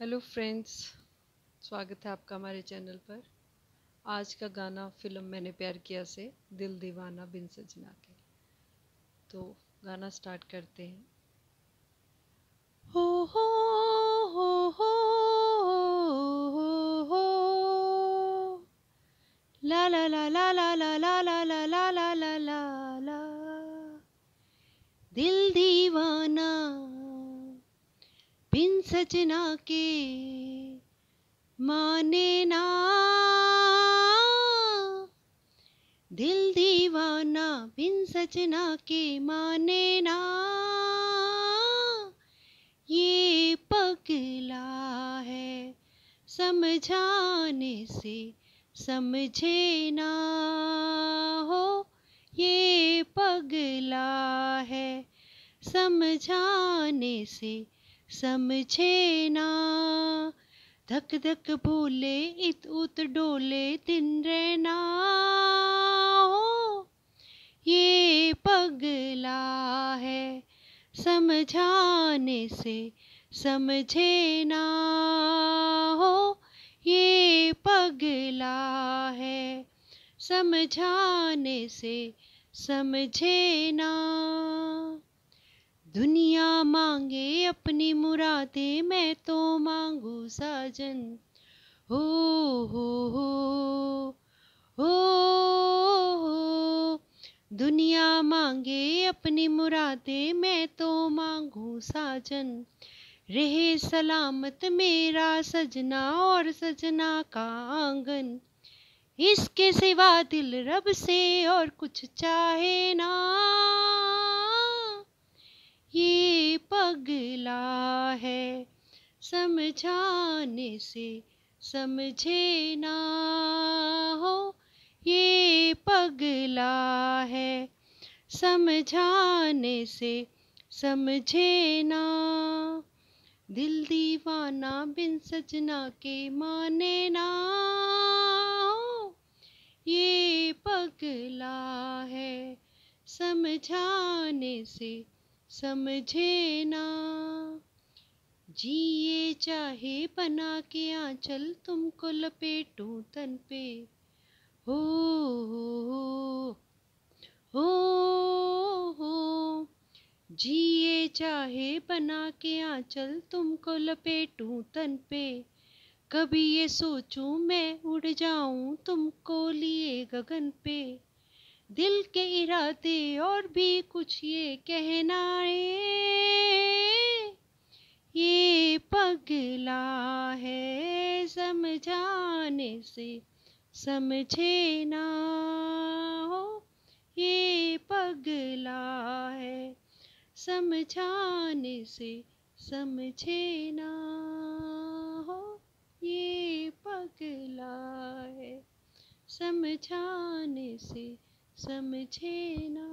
hello friends स्वागत है आपका हमारे चैनल पर आज का गाना फिल्म मैंने प्यार किया से दिल दीवाना बिन सजना के तो गाना स्टार्ट करते हैं हो हो हो हो हो ला ला ला ला ला ला ला ला ला ला ला ला दिल दी सजना के माने ना दिल दीवाना बिन सजना के माने ना ये पगला है समझाने से समझे ना हो ये पगला है समझाने से समझे ना धक धक भोले इत उत डोले दिन रहना हो ये पगला है समझाने से समझे ना हो ये पगला है समझाने से समझे ना दुनिया मांगे अपनी मुरादे मैं तो मांगू साजन हो हो हो हो हो दुनिया मांगे अपनी मुरादे मैं तो मांगू साजन रहे सलामत मेरा सजना और सजना का आंगन इसके सिवा दिल रब से और कुछ चाहे ना समझाने से समझे ना हो ये पगला है समझाने से समझे ना दिल दीवाना बिन सजना के माने ना हो ये पगला है समझाने से समझे ना जी चाहे बना के आंचल तुमको लपेटू तन पे हो हो हो हो हो जिए चाहे बना के आंचल तुमको लपेटू तन पे कभी ये सोचूं मैं उड़ जाऊं तुमको लिए गगन पे दिल के इरादे और भी कुछ ये कहना है ये पगला है समझाने से समझे ना हो ये पगला है समझाने से समझे ना हो ये पगला है समझाने से समझे ना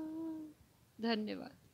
धन्यवाद